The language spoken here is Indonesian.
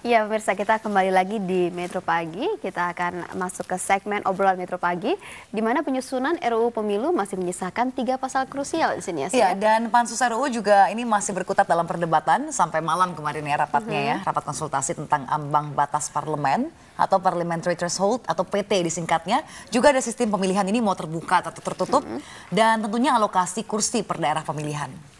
Ya pemirsa kita kembali lagi di Metro Pagi. Kita akan masuk ke segmen obrolan Metro Pagi, di mana penyusunan RUU Pemilu masih menyisakan tiga pasal krusial di sini ya. Iya ya? dan pansus RUU juga ini masih berkutat dalam perdebatan sampai malam kemarin ya rapatnya ya. mm-hmm. ya rapat konsultasi tentang ambang batas parlemen atau parliamentary threshold atau PT disingkatnya. Juga ada sistem pemilihan ini mau terbuka atau tertutup mm-hmm. dan tentunya alokasi kursi per daerah pemilihan.